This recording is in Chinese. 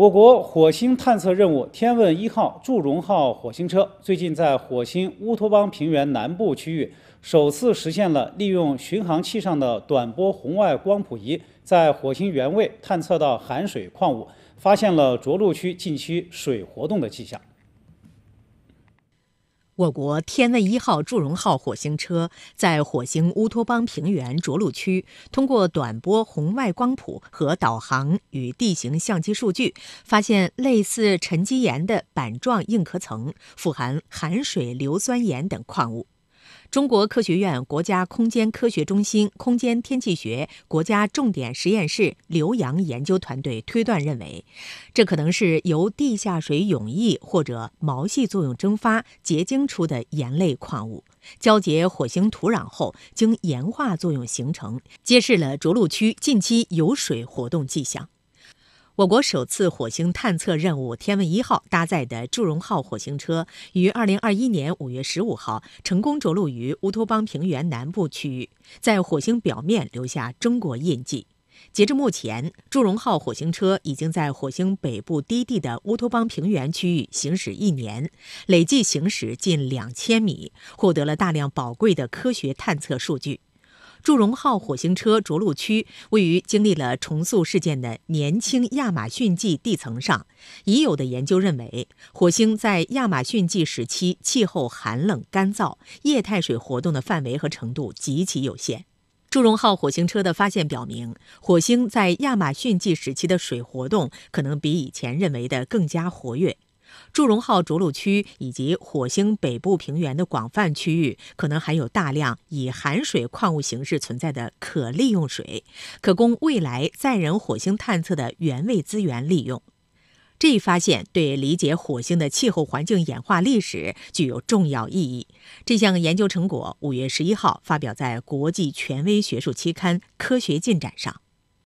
我国火星探测任务“天问一号”祝融号火星车最近在火星乌托邦平原南部区域，首次实现了利用巡航器上的短波红外光谱仪，在火星原位探测到含水矿物，发现了着陆区近期水活动的迹象。我国天问一号祝融号火星车在火星乌托邦平原着陆区，通过短波红外光谱和导航与地形相机数据，发现类似沉积岩的板状硬壳层，富含含水硫酸盐等矿物。中国科学院国家空间科学中心空间天气学国家重点实验室刘洋研究团队推断认为，这可能是由地下水涌溢或者毛细作用蒸发结晶出的盐类矿物，交结火星土壤后经盐化作用形成，揭示了着陆区近期有水活动迹象。我国首次火星探测任务“天问一号”搭载的祝融号火星车，于2021年5月15号成功着陆于乌托邦平原南部区域，在火星表面留下中国印记。截至目前，祝融号火星车已经在火星北部低地的乌托邦平原区域行驶一年，累计行驶近两千米，获得了大量宝贵的科学探测数据。祝融号火星车着陆区位于经历了重塑事件的年轻亚马逊纪地层上。已有的研究认为，火星在亚马逊纪时期气候寒冷干燥，液态水活动的范围和程度极其有限。祝融号火星车的发现表明，火星在亚马逊纪时期的水活动可能比以前认为的更加活跃。祝融号着陆区以及火星北部平原的广泛区域，可能含有大量以含水矿物形式存在的可利用水，可供未来载人火星探测的原位资源利用。这一发现对理解火星的气候环境演化历史具有重要意义。这项研究成果五月十一号发表在国际权威学术期刊《科学进展》上。